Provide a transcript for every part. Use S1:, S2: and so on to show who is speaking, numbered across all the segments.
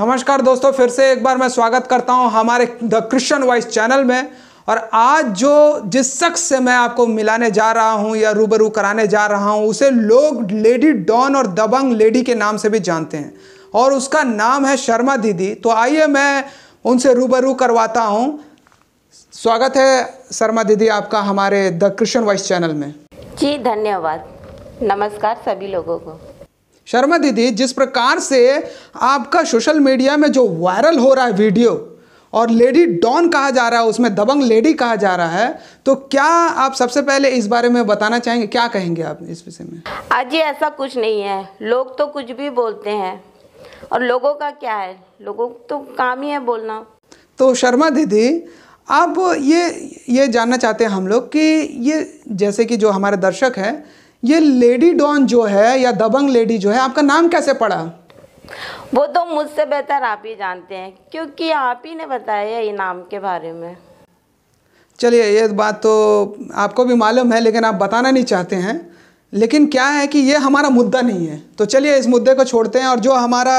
S1: नमस्कार दोस्तों फिर से एक बार मैं स्वागत करता हूं हमारे द क्रिश्चियन वॉइस चैनल में और आज जो जिस शख्स से मैं आपको मिलाने जा रहा हूं या रूबरू कराने जा रहा हूं उसे लोग लेडी डॉन और दबंग लेडी के नाम से भी जानते हैं और उसका नाम है शर्मा दीदी तो आइए मैं उनसे रूबरू करवाता हूँ स्वागत है शर्मा दीदी आपका हमारे द क्रिश्चन वॉइस चैनल में
S2: जी धन्यवाद नमस्कार सभी लोगों
S1: को शर्मा दीदी जिस प्रकार से आपका सोशल मीडिया में जो वायरल हो रहा है वीडियो और लेडी डॉन कहा जा रहा है उसमें दबंग लेडी कहा जा रहा है तो क्या आप सबसे पहले इस बारे में बताना चाहेंगे क्या कहेंगे आप इस विषय में
S2: आज ये ऐसा कुछ नहीं है लोग तो कुछ भी बोलते हैं और लोगों का क्या है लोगों तो काम ही है बोलना
S1: तो शर्मा दीदी आप ये ये जानना चाहते हैं हम लोग कि ये जैसे कि जो हमारे दर्शक हैं ये लेडी डॉन जो है या दबंग लेडी जो है आपका नाम कैसे पड़ा
S2: वो तो मुझसे बेहतर आप ही जानते हैं क्योंकि आप ही ने बताया ये इनाम के बारे में
S1: चलिए ये बात तो आपको भी मालूम है लेकिन आप बताना नहीं चाहते हैं लेकिन क्या है कि ये हमारा मुद्दा नहीं है तो चलिए इस मुद्दे को छोड़ते हैं और जो हमारा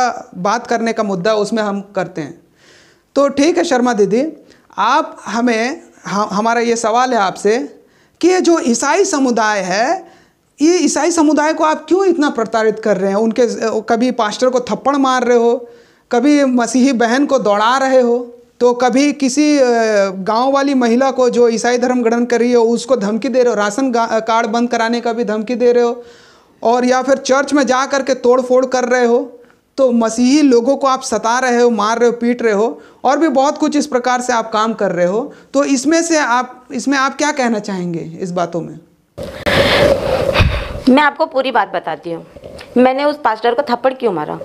S1: बात करने का मुद्दा उसमें हम करते हैं तो ठीक है शर्मा दीदी आप हमें हमारा ये सवाल है आपसे कि ये जो ईसाई समुदाय है ये ईसाई समुदाय को आप क्यों इतना प्रताड़ित कर रहे हैं उनके कभी पास्टर को थप्पड़ मार रहे हो कभी मसीही बहन को दौड़ा रहे हो तो कभी किसी गांव वाली महिला को जो ईसाई धर्म ग्रहण कर रही हो उसको धमकी दे रहे हो राशन कार्ड बंद कराने का भी धमकी दे रहे हो और या फिर चर्च में जा कर के तोड़ फोड़ कर रहे हो तो मसीही लोगों को आप सता रहे हो मार रहे हो पीट रहे हो और भी बहुत कुछ इस प्रकार से आप काम कर रहे हो तो इसमें से आप इसमें आप क्या कहना चाहेंगे इस बातों में
S2: मैं आपको पूरी बात बताती हूँ मैंने उस पास्टर को थप्पड़ क्यों मारा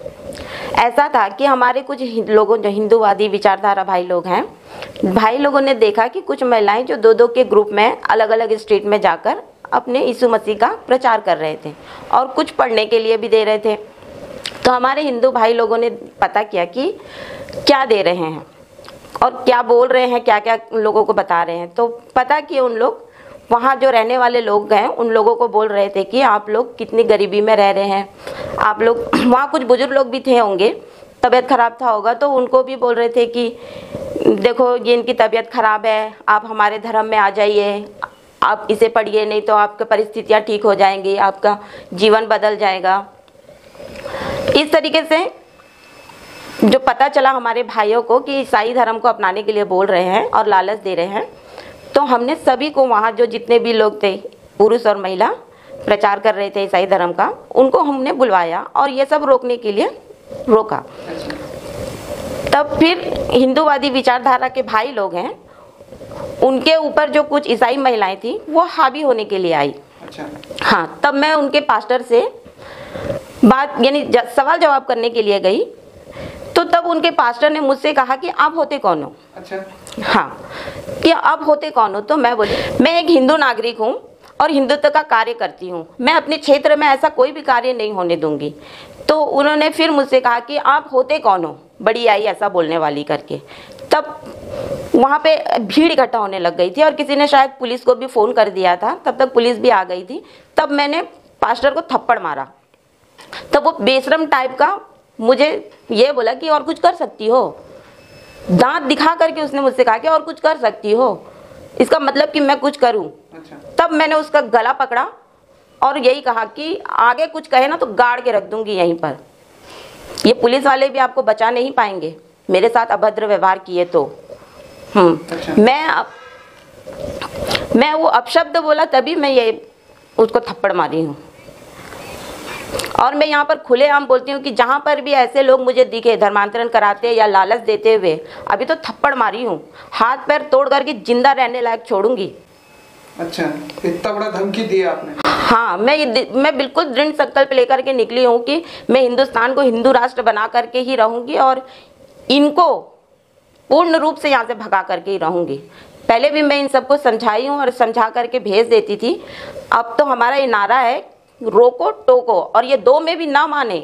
S2: ऐसा था कि हमारे कुछ लोगों जो हिंदूवादी विचारधारा भाई लोग हैं भाई लोगों ने देखा कि कुछ महिलाएं जो दो दो के ग्रुप में अलग अलग स्टेट में जाकर अपने यीशु मसीह का प्रचार कर रहे थे और कुछ पढ़ने के लिए भी दे रहे थे तो हमारे हिंदू भाई लोगों ने पता किया कि क्या दे रहे हैं और क्या बोल रहे हैं क्या क्या लोगों को बता रहे हैं तो पता किया उन लोग वहाँ जो रहने वाले लोग हैं उन लोगों को बोल रहे थे कि आप लोग कितनी गरीबी में रह रहे हैं आप लोग वहाँ कुछ बुजुर्ग लोग भी थे होंगे तबीयत ख़राब था होगा तो उनको भी बोल रहे थे कि देखो ये इनकी तबीयत ख़राब है आप हमारे धर्म में आ जाइए आप इसे पढ़िए नहीं तो आपकी परिस्थितियाँ ठीक हो जाएंगी आपका जीवन बदल जाएगा इस तरीके से जो पता चला हमारे भाइयों को कि ईसाई धर्म को अपनाने के लिए बोल रहे हैं और लालच दे रहे हैं तो हमने सभी को वहाँ जो जितने भी लोग थे पुरुष और महिला प्रचार कर रहे थे ईसाई धर्म का उनको हमने बुलवाया और ये सब रोकने के लिए रोका तब फिर हिंदूवादी विचारधारा के भाई लोग हैं उनके ऊपर जो कुछ ईसाई महिलाएं थी वो हावी होने के लिए आई अच्छा। हाँ तब मैं उनके पास्टर से बात यानी सवाल जवाब करने के लिए गई तो तब उनके पास्टर ने मुझसे कहा कि आप होते कौन हो अच्छा हाँ कि आप होते कौन हो तो मैं बोली मैं एक हिंदू नागरिक हूँ और हिंदुत्व का कार्य करती हूँ मैं अपने क्षेत्र में ऐसा कोई भी कार्य नहीं होने दूंगी तो उन्होंने फिर मुझसे कहा कि आप होते कौन हो बड़ी आई ऐसा बोलने वाली करके तब वहाँ पे भीड़ इकट्ठा होने लग गई थी और किसी ने शायद पुलिस को भी फ़ोन कर दिया था तब तक पुलिस भी आ गई थी तब मैंने पास्टर को थप्पड़ मारा तब वो बेशरम टाइप का मुझे ये बोला कि और कुछ कर सकती हो दांत दिखा करके उसने मुझसे कहा कि और कुछ कर सकती हो इसका मतलब कि मैं कुछ करूं अच्छा। तब मैंने उसका गला पकड़ा और यही कहा कि आगे कुछ कहे ना तो गाड़ के रख दूंगी यहीं पर ये पुलिस वाले भी आपको बचा नहीं पाएंगे मेरे साथ अभद्र व्यवहार किए तो हम्म। अच्छा। मैं अप, मैं वो अपशब्द बोला तभी मैं ये उसको थप्पड़ मारी हूँ और मैं यहाँ पर खुलेआम बोलती हूँ कि जहाँ पर भी ऐसे लोग मुझे दिखे धर्मांतरण कराते या लालच देते हुए अभी तो थप्पड़ मारी हूँ हाथ पैर तोड़ करके जिंदा रहने लायक छोड़ूंगी
S1: अच्छा इतना बड़ा धमकी दिया आपने
S2: हाँ मैं मैं बिल्कुल दृढ़ संकल्प लेकर के निकली हूँ कि मैं हिंदुस्तान को हिंदू राष्ट्र बना करके ही रहूँगी और इनको पूर्ण रूप से यहाँ से भगा करके ही रहूँगी पहले भी मैं इन सबको समझाई हूँ और समझा करके भेज देती थी अब तो हमारा ये नारा है रोको टोको और ये दो में भी ना माने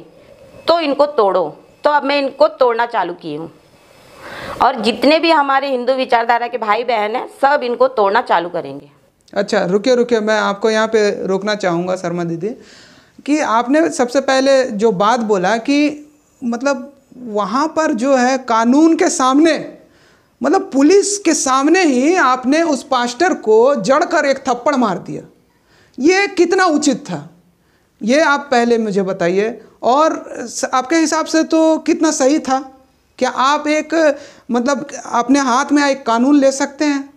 S2: तो इनको तोड़ो तो अब मैं इनको तोड़ना चालू की हूँ और जितने भी हमारे हिंदू विचारधारा के भाई बहन हैं सब इनको तोड़ना चालू करेंगे
S1: अच्छा रुकिए रुके मैं आपको यहाँ पे रोकना चाहूँगा शर्मा दीदी कि आपने सबसे पहले जो बात बोला कि मतलब वहाँ पर जो है कानून के सामने मतलब पुलिस के सामने ही आपने उस पास्टर को जड़ कर एक थप्पड़ मार दिया ये कितना उचित था ये आप पहले मुझे बताइए और आपके हिसाब से तो कितना सही था क्या आप एक मतलब अपने हाथ में एक कानून ले सकते हैं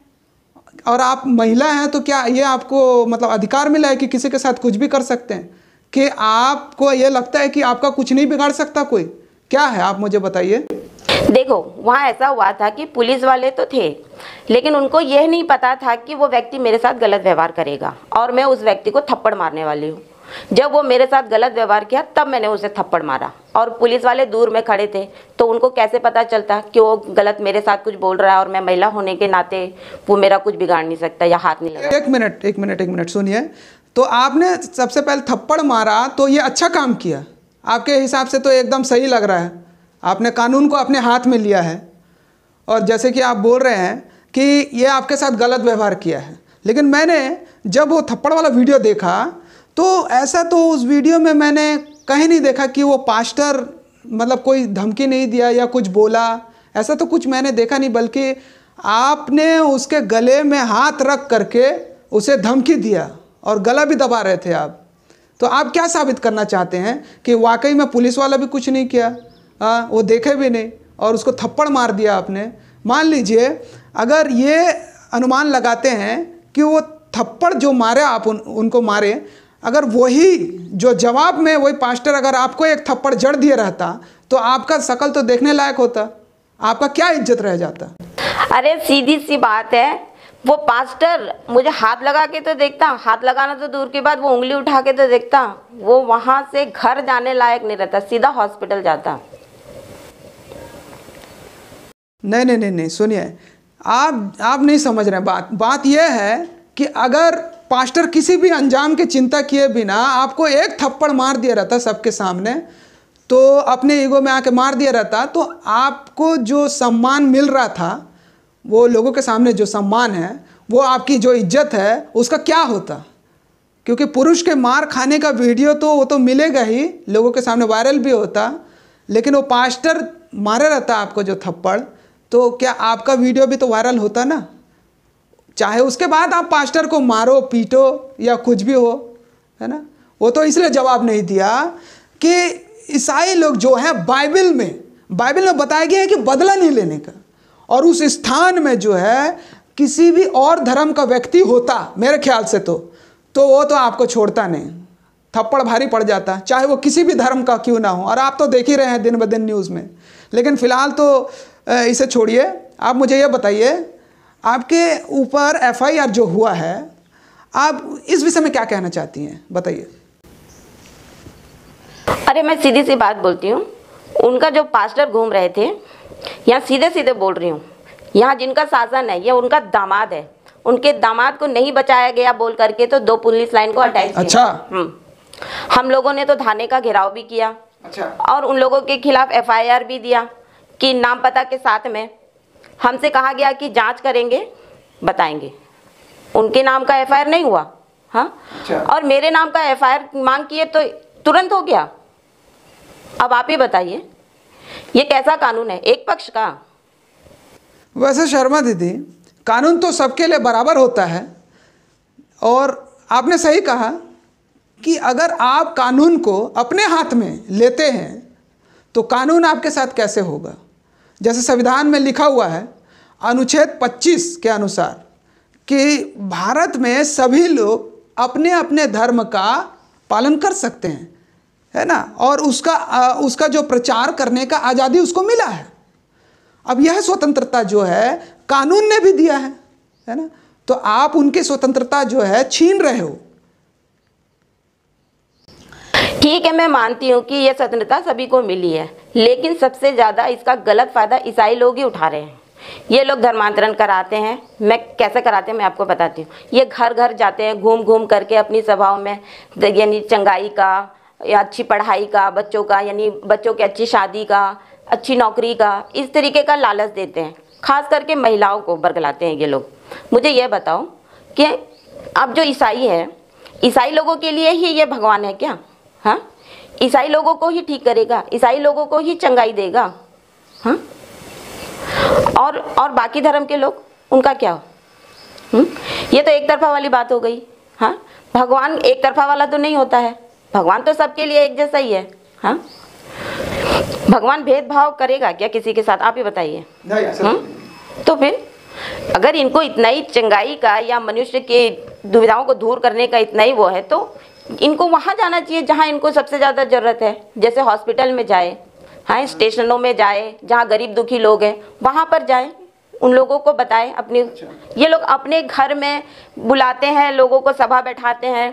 S1: और आप महिला हैं तो क्या ये आपको मतलब अधिकार मिला है कि किसी के साथ कुछ भी कर सकते हैं कि आपको ये लगता है कि आपका कुछ नहीं बिगाड़ सकता कोई क्या है आप मुझे बताइए देखो वहाँ
S2: ऐसा हुआ था कि पुलिस वाले तो थे लेकिन उनको यह नहीं पता था कि वो व्यक्ति मेरे साथ गलत व्यवहार करेगा और मैं उस व्यक्ति को थप्पड़ मारने वाली हूँ जब वो मेरे साथ गलत व्यवहार किया तब मैंने उसे थप्पड़ मारा और पुलिस वाले दूर में खड़े थे तो उनको कैसे पता चलता कि वो गलत मेरे साथ कुछ बोल रहा है और मैं महिला होने के नाते वो मेरा कुछ बिगाड़ नहीं सकता या हाथ नहीं लगा
S1: एक मिनट एक मिनट एक मिनट सुनिए तो आपने सबसे पहले थप्पड़ मारा तो ये अच्छा काम किया आपके हिसाब से तो एकदम सही लग रहा है आपने कानून को अपने हाथ में लिया है और जैसे कि आप बोल रहे हैं कि ये आपके साथ गलत व्यवहार किया है लेकिन मैंने जब वो थप्पड़ वाला वीडियो देखा तो ऐसा तो उस वीडियो में मैंने कहीं नहीं देखा कि वो पास्टर मतलब कोई धमकी नहीं दिया या कुछ बोला ऐसा तो कुछ मैंने देखा नहीं बल्कि आपने उसके गले में हाथ रख करके उसे धमकी दिया और गला भी दबा रहे थे आप तो आप क्या साबित करना चाहते हैं कि वाकई में पुलिस वाला भी कुछ नहीं किया आ, वो देखे भी नहीं और उसको थप्पड़ मार दिया आपने मान लीजिए अगर ये अनुमान लगाते हैं कि वो थप्पड़ जो मारे आप उन, उनको मारे अगर वही जो जवाब में वही पास्टर अगर आपको एक थप्पड़ जड़ दिए रहता तो आपका शकल तो देखने लायक होता आपका क्या इज्जत रह जाता
S2: अरे सीधी सी बात है वो पास्टर मुझे हाथ लगा के तो देखता हाथ लगाना तो दूर के बाद वो उंगली उठा के तो देखता वो वहां से घर जाने लायक नहीं रहता सीधा हॉस्पिटल जाता
S1: नहीं नहीं नहीं नहीं सुनिए आप आप नहीं समझ रहे बात बात यह है कि अगर पास्टर किसी भी अंजाम की चिंता किए बिना आपको एक थप्पड़ मार दिया रहता सबके सामने तो अपने ईगो में आके मार दिया रहता तो आपको जो सम्मान मिल रहा था वो लोगों के सामने जो सम्मान है वो आपकी जो इज्जत है उसका क्या होता क्योंकि पुरुष के मार खाने का वीडियो तो वो तो मिलेगा ही लोगों के सामने वायरल भी होता लेकिन वो पास्टर मारे रहता आपको जो थप्पड़ तो क्या आपका वीडियो भी तो वायरल होता ना चाहे उसके बाद आप पास्टर को मारो पीटो या कुछ भी हो है ना वो तो इसलिए जवाब नहीं दिया कि ईसाई लोग जो हैं बाइबल में बाइबल में बताया गया है कि बदला नहीं लेने का और उस स्थान में जो है किसी भी और धर्म का व्यक्ति होता मेरे ख्याल से तो तो वो तो आपको छोड़ता नहीं थप्पड़ भारी पड़ जाता चाहे वो किसी भी धर्म का क्यों ना हो और आप तो देख ही रहे हैं दिन ब दिन न्यूज़ में लेकिन फ़िलहाल तो इसे छोड़िए आप मुझे ये बताइए आपके ऊपर एफआईआर जो हुआ है आप इस विषय में क्या कहना चाहती हैं बताइए
S2: अरे मैं सीधी सी बात बोलती हूँ उनका जो पास्टर घूम रहे थे यहाँ सीधे सीधे बोल रही हूँ यहाँ जिनका शासन है ये उनका दामाद है उनके दामाद को नहीं बचाया गया बोल करके तो दो पुलिस लाइन को अटैच अच्छा हम्म। हम लोगों ने तो थाने का घेराव भी किया अच्छा और उन लोगों के खिलाफ एफआईआर भी दिया कि नाम पता के साथ में हमसे कहा गया कि जांच करेंगे बताएंगे उनके नाम का एफआईआर नहीं हुआ हाँ अच्छा। और मेरे नाम का एफआईआर मांग किए तो तुरंत हो गया अब आप ही बताइए ये कैसा कानून है एक पक्ष का
S1: वैसे शर्मा दीदी कानून तो सबके लिए बराबर होता है और आपने सही कहा कि अगर आप कानून को अपने हाथ में लेते हैं तो कानून आपके साथ कैसे होगा जैसे संविधान में लिखा हुआ है अनुच्छेद 25 के अनुसार कि भारत में सभी लोग अपने अपने धर्म का पालन कर सकते हैं है ना और उसका उसका जो प्रचार करने का आज़ादी उसको मिला है अब यह स्वतंत्रता जो है कानून ने भी दिया है है ना तो आप उनकी स्वतंत्रता जो है छीन रहे हो
S2: ठीक है मैं मानती हूँ कि यह स्वतंत्रता सभी को मिली है लेकिन सबसे ज़्यादा इसका गलत फ़ायदा ईसाई लोग ही उठा रहे हैं ये लोग धर्मांतरण कराते हैं मैं कैसे कराते हैं मैं आपको बताती हूँ ये घर घर जाते हैं घूम घूम करके अपनी सभाओं में यानी चंगाई का या अच्छी पढ़ाई का बच्चों का यानी बच्चों की अच्छी शादी का अच्छी नौकरी का इस तरीके का लालच देते हैं खास करके महिलाओं को बरगलाते हैं ये लोग मुझे यह बताओ कि अब जो ईसाई है ईसाई लोगों के लिए ही ये भगवान है क्या हाँ ईसाई लोगों को ही ठीक करेगा ईसाई लोगों को ही चंगाई देगा हाँ और और बाकी धर्म के लोग उनका क्या हो हुँ? हम्म? ये तो एक तरफा वाली बात हो गई हाँ भगवान एक तरफा वाला तो नहीं होता है भगवान तो सबके लिए एक जैसा ही है हाँ भगवान भेदभाव करेगा क्या किसी के साथ आप ही बताइए हम्म? तो फिर अगर इनको इतना ही चंगाई का या मनुष्य के दुविधाओं को दूर करने का इतना ही वो है तो इनको वहाँ जाना चाहिए जहाँ इनको सबसे ज़्यादा ज़रूरत है जैसे हॉस्पिटल में जाए हाँ स्टेशनों में जाए जहाँ गरीब दुखी लोग हैं वहाँ पर जाए उन लोगों को बताएं अपने अच्छा। ये लोग अपने घर में बुलाते हैं लोगों को सभा बैठाते हैं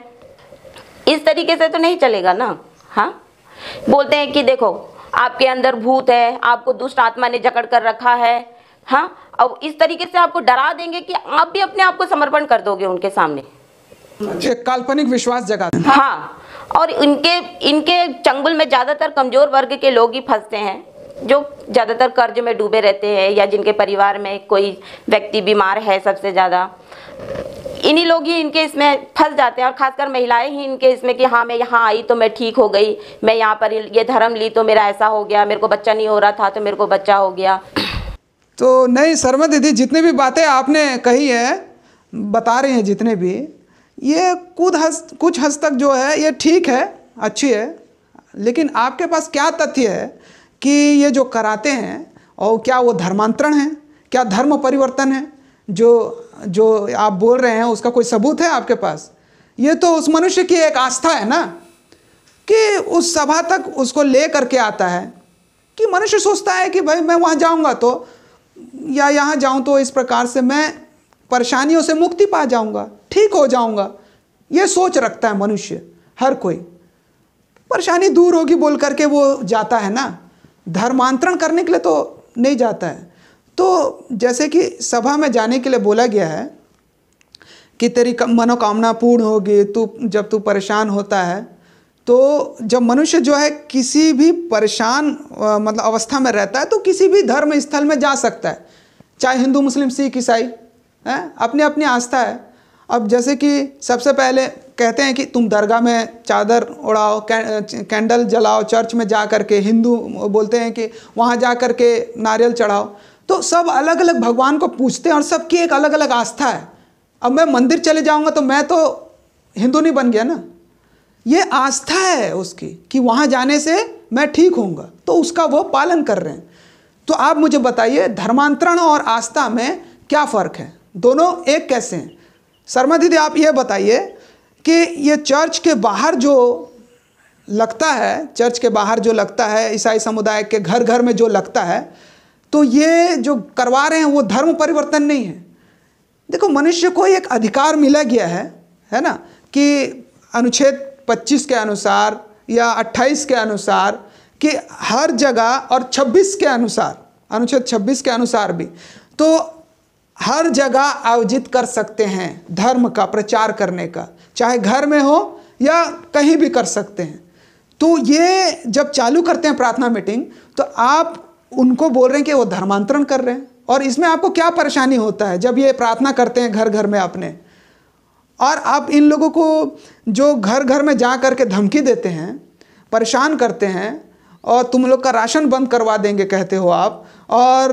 S2: इस तरीके से तो नहीं चलेगा ना हाँ बोलते हैं कि देखो आपके अंदर भूत है आपको दुष्ट आत्मा ने जकड़ कर रखा है हाँ और इस तरीके से आपको डरा देंगे कि आप भी अपने आप को समर्पण कर दोगे उनके सामने
S1: अच्छा, एक काल्पनिक विश्वास जगा हाँ
S2: और इनके इनके चंगुल में ज़्यादातर कमज़ोर वर्ग के लोग ही फंसते हैं जो ज़्यादातर कर्ज में डूबे रहते हैं या जिनके परिवार में कोई व्यक्ति बीमार है सबसे ज़्यादा इन्हीं लोग ही इनके इसमें फंस जाते हैं और खासकर महिलाएं ही इनके इसमें कि हाँ मैं यहाँ आई तो मैं ठीक हो गई मैं यहाँ पर ये धर्म ली तो मेरा ऐसा हो गया मेरे को बच्चा नहीं हो रहा था तो मेरे को बच्चा हो गया
S1: तो नहीं शर्मा दीदी जितनी भी बातें आपने कही है बता रहे हैं जितने भी ये कुछ हस कुछ हद तक जो है ये ठीक है अच्छी है लेकिन आपके पास क्या तथ्य है कि ये जो कराते हैं और क्या वो धर्मांतरण है क्या धर्म परिवर्तन है जो जो आप बोल रहे हैं उसका कोई सबूत है आपके पास ये तो उस मनुष्य की एक आस्था है ना कि उस सभा तक उसको ले करके आता है कि मनुष्य सोचता है कि भाई मैं वहाँ जाऊँगा तो या यहाँ जाऊँ तो इस प्रकार से मैं परेशानियों से मुक्ति पा जाऊँगा ठीक हो जाऊंगा ये सोच रखता है मनुष्य हर कोई परेशानी दूर होगी बोल करके वो जाता है ना धर्मांतरण करने के लिए तो नहीं जाता है तो जैसे कि सभा में जाने के लिए बोला गया है कि तेरी मनोकामना पूर्ण होगी तू जब तू परेशान होता है तो जब मनुष्य जो है किसी भी परेशान मतलब अवस्था में रहता है तो किसी भी धर्म स्थल में जा सकता है चाहे हिंदू मुस्लिम सिख ईसाई है अपनी अपनी आस्था है अब जैसे कि सबसे पहले कहते हैं कि तुम दरगाह में चादर उड़ाओ कैंडल जलाओ चर्च में जा कर के हिंदू बोलते हैं कि वहाँ जा कर के नारियल चढ़ाओ तो सब अलग अलग भगवान को पूछते हैं और सबकी एक अलग अलग आस्था है अब मैं मंदिर चले जाऊँगा तो मैं तो हिंदू नहीं बन गया ना ये आस्था है उसकी कि वहाँ जाने से मैं ठीक होऊंगा तो उसका वो पालन कर रहे हैं तो आप मुझे बताइए धर्मांतरण और आस्था में क्या फ़र्क है दोनों एक कैसे हैं शर्मा दीदी आप ये बताइए कि ये चर्च के बाहर जो लगता है चर्च के बाहर जो लगता है ईसाई समुदाय के घर घर में जो लगता है तो ये जो करवा रहे हैं वो धर्म परिवर्तन नहीं है देखो मनुष्य को एक अधिकार मिला गया है है ना कि अनुच्छेद 25 के अनुसार या 28 के अनुसार कि हर जगह और 26 के अनुसार अनुच्छेद 26 के अनुसार भी तो हर जगह आयोजित कर सकते हैं धर्म का प्रचार करने का चाहे घर में हो या कहीं भी कर सकते हैं तो ये जब चालू करते हैं प्रार्थना मीटिंग तो आप उनको बोल रहे हैं कि वो धर्मांतरण कर रहे हैं और इसमें आपको क्या परेशानी होता है जब ये प्रार्थना करते हैं घर घर में अपने और आप इन लोगों को जो घर घर में जा कर के धमकी देते हैं परेशान करते हैं और तुम लोग का राशन बंद करवा देंगे कहते हो आप और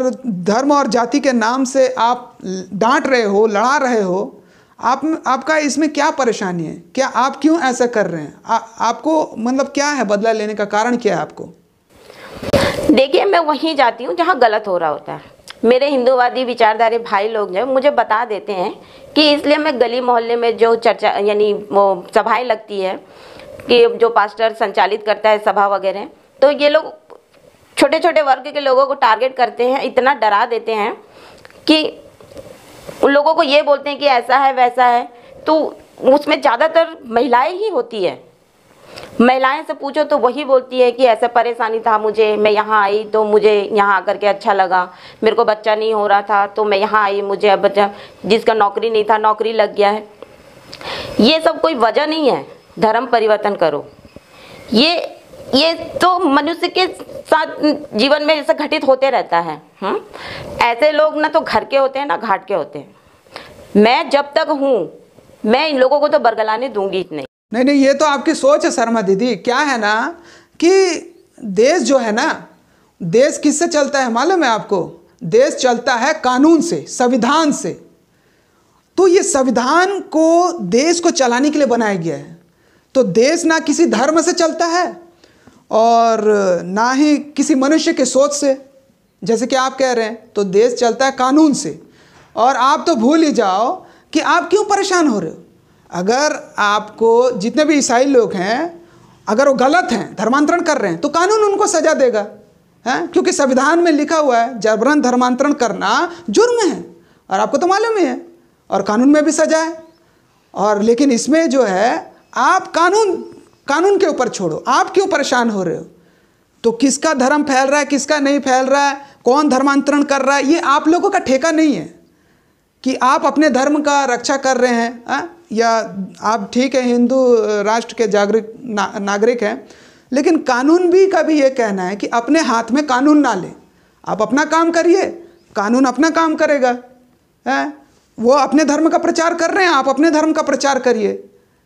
S1: धर्म और जाति के नाम से आप डांट रहे हो लड़ा रहे हो आप आपका इसमें क्या परेशानी है क्या आप क्यों ऐसा कर रहे हैं आ, आपको मतलब क्या है बदला लेने का कारण क्या है आपको
S2: देखिए मैं वहीं जाती हूँ जहाँ गलत हो रहा होता है मेरे हिंदूवादी विचारधारे भाई लोग जो मुझे बता देते हैं कि इसलिए मैं गली मोहल्ले में जो चर्चा यानी वो सभाएं लगती है कि जो पास्टर संचालित करता है सभा वगैरह तो ये लोग छोटे छोटे वर्ग के लोगों को टारगेट करते हैं इतना डरा देते हैं कि उन लोगों को ये बोलते हैं कि ऐसा है वैसा है तो उसमें ज़्यादातर महिलाएं ही होती है महिलाएं से पूछो तो वही बोलती है कि ऐसा परेशानी था मुझे मैं यहाँ आई तो मुझे यहाँ आकर के अच्छा लगा मेरे को बच्चा नहीं हो रहा था तो मैं यहाँ आई मुझे अब बच्चा जिसका नौकरी नहीं था नौकरी लग गया है ये सब कोई वजह नहीं है धर्म परिवर्तन करो ये ये तो मनुष्य के साथ जीवन में जैसा घटित होते रहता है हम हम्म? ऐसे लोग ना तो घर के होते हैं ना घाट के होते हैं मैं जब तक हूँ मैं इन लोगों को तो बरगलाने दूंगी नहीं
S1: नहीं नहीं ये तो आपकी सोच है शर्मा दीदी क्या है ना कि देश जो है ना देश किससे चलता है मालूम है आपको देश चलता है कानून से संविधान से तो ये संविधान को देश को चलाने के लिए बनाया गया है तो देश ना किसी धर्म से चलता है और ना ही किसी मनुष्य के सोच से जैसे कि आप कह रहे हैं तो देश चलता है कानून से और आप तो भूल ही जाओ कि आप क्यों परेशान हो रहे हो अगर आपको जितने भी ईसाई लोग हैं अगर वो गलत हैं धर्मांतरण कर रहे हैं तो कानून उनको सजा देगा हैं क्योंकि संविधान में लिखा हुआ है जबरन धर्मांतरण करना जुर्म है और आपको तो मालूम ही है और कानून में भी सजा है और लेकिन इसमें जो है आप कानून कानून के ऊपर छोड़ो आप क्यों परेशान हो रहे हो तो किसका धर्म फैल रहा है किसका नहीं फैल रहा है कौन धर्मांतरण कर रहा है ये आप लोगों का ठेका नहीं है कि आप अपने धर्म का रक्षा कर रहे हैं आ? या आप ठीक है हिंदू राष्ट्र के जागरूक ना, नागरिक हैं लेकिन कानून भी का भी ये कहना है कि अपने हाथ में कानून ना लें आप अपना काम करिए कानून अपना काम करेगा है वो अपने धर्म का प्रचार कर रहे हैं आप अपने धर्म का प्रचार करिए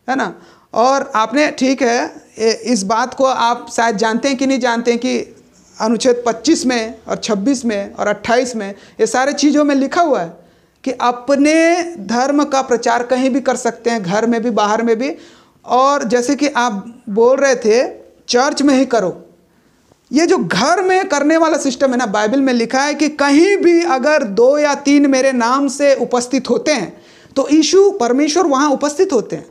S1: है ना और आपने ठीक है इस बात को आप शायद जानते हैं कि नहीं जानते हैं कि अनुच्छेद 25 में और 26 में और 28 में ये सारे चीज़ों में लिखा हुआ है कि अपने धर्म का प्रचार कहीं भी कर सकते हैं घर में भी बाहर में भी और जैसे कि आप बोल रहे थे चर्च में ही करो ये जो घर में करने वाला सिस्टम है ना बाइबल में लिखा है कि कहीं भी अगर दो या तीन मेरे नाम से उपस्थित होते हैं तो ईशु परमेश्वर वहाँ उपस्थित होते हैं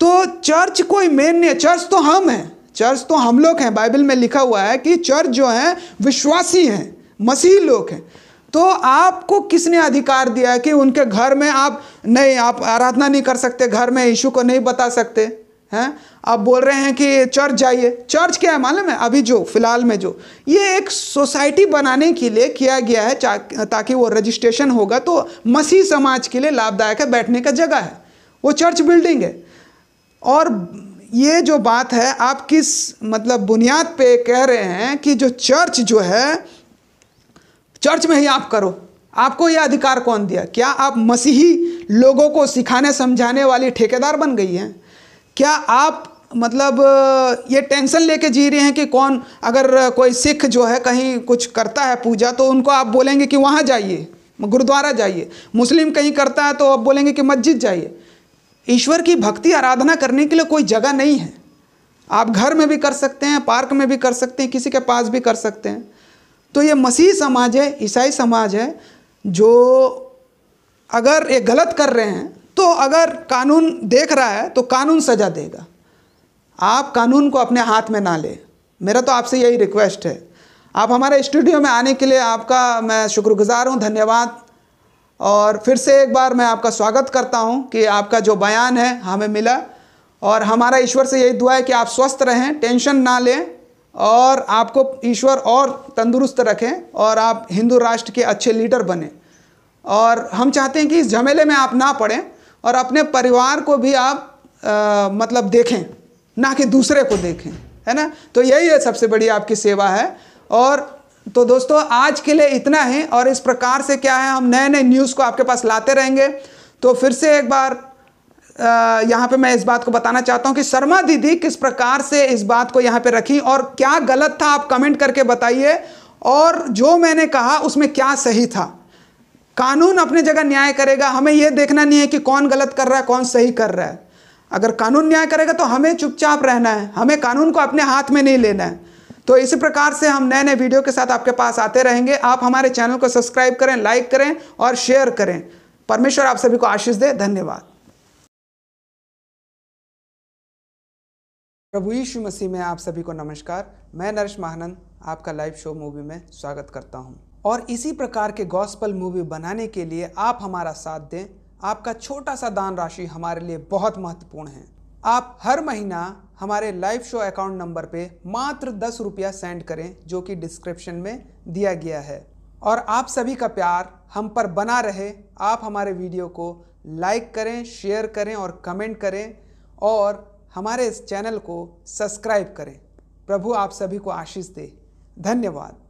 S1: तो चर्च कोई मेन नहीं है चर्च तो हम हैं चर्च तो हम लोग हैं बाइबल में लिखा हुआ है कि चर्च जो है विश्वासी हैं मसीह लोग हैं तो आपको किसने अधिकार दिया है कि उनके घर में आप नहीं आप आराधना नहीं कर सकते घर में यीशु को नहीं बता सकते हैं आप बोल रहे हैं कि चर्च जाइए चर्च क्या है मालूम है अभी जो फिलहाल में जो ये एक सोसाइटी बनाने के लिए किया गया है ताकि वो रजिस्ट्रेशन होगा तो मसीह समाज के लिए लाभदायक है बैठने का जगह है वो चर्च बिल्डिंग है और ये जो बात है आप किस मतलब बुनियाद पे कह रहे हैं कि जो चर्च जो है चर्च में ही आप करो आपको यह अधिकार कौन दिया क्या आप मसीही लोगों को सिखाने समझाने वाली ठेकेदार बन गई हैं क्या आप मतलब ये टेंशन लेके जी रहे हैं कि कौन अगर कोई सिख जो है कहीं कुछ करता है पूजा तो उनको आप बोलेंगे कि वहाँ जाइए गुरुद्वारा जाइए मुस्लिम कहीं करता है तो आप बोलेंगे कि मस्जिद जाइए ईश्वर की भक्ति आराधना करने के लिए कोई जगह नहीं है आप घर में भी कर सकते हैं पार्क में भी कर सकते हैं किसी के पास भी कर सकते हैं तो ये मसीह समाज है ईसाई समाज है जो अगर ये गलत कर रहे हैं तो अगर कानून देख रहा है तो कानून सजा देगा आप कानून को अपने हाथ में ना लें मेरा तो आपसे यही रिक्वेस्ट है आप हमारे स्टूडियो में आने के लिए आपका मैं शुक्रगुजार हूँ धन्यवाद और फिर से एक बार मैं आपका स्वागत करता हूं कि आपका जो बयान है हमें मिला और हमारा ईश्वर से यही दुआ है कि आप स्वस्थ रहें टेंशन ना लें और आपको ईश्वर और तंदुरुस्त रखें और आप हिंदू राष्ट्र के अच्छे लीडर बने और हम चाहते हैं कि इस झमेले में आप ना पड़ें और अपने परिवार को भी आप आ, मतलब देखें ना कि दूसरे को देखें है ना तो यही है सबसे बड़ी आपकी सेवा है और तो दोस्तों आज के लिए इतना ही और इस प्रकार से क्या है हम नए नए न्यूज़ को आपके पास लाते रहेंगे तो फिर से एक बार यहाँ पे मैं इस बात को बताना चाहता हूँ कि शर्मा दीदी किस प्रकार से इस बात को यहाँ पे रखी और क्या गलत था आप कमेंट करके बताइए और जो मैंने कहा उसमें क्या सही था कानून अपने जगह न्याय करेगा हमें यह देखना नहीं है कि कौन गलत कर रहा है कौन सही कर रहा है अगर कानून न्याय करेगा तो हमें चुपचाप रहना है हमें कानून को अपने हाथ में नहीं लेना है तो इसी प्रकार से हम नए नए वीडियो के साथ आपके पास आते रहेंगे आप हमारे चैनल को सब्सक्राइब करें लाइक करें और शेयर करें परमेश्वर आप सभी को आशीष दे धन्यवाद प्रभु यीशु मसीह में आप सभी को नमस्कार मैं नरेश महानंद आपका लाइव शो मूवी में स्वागत करता हूं और इसी प्रकार के गॉस्पल मूवी बनाने के लिए आप हमारा साथ दें आपका छोटा सा दान राशि हमारे लिए बहुत महत्वपूर्ण है आप हर महीना हमारे लाइव शो अकाउंट नंबर पे मात्र दस रुपया सेंड करें जो कि डिस्क्रिप्शन में दिया गया है और आप सभी का प्यार हम पर बना रहे आप हमारे वीडियो को लाइक करें शेयर करें और कमेंट करें और हमारे इस चैनल को सब्सक्राइब करें प्रभु आप सभी को आशीष दे धन्यवाद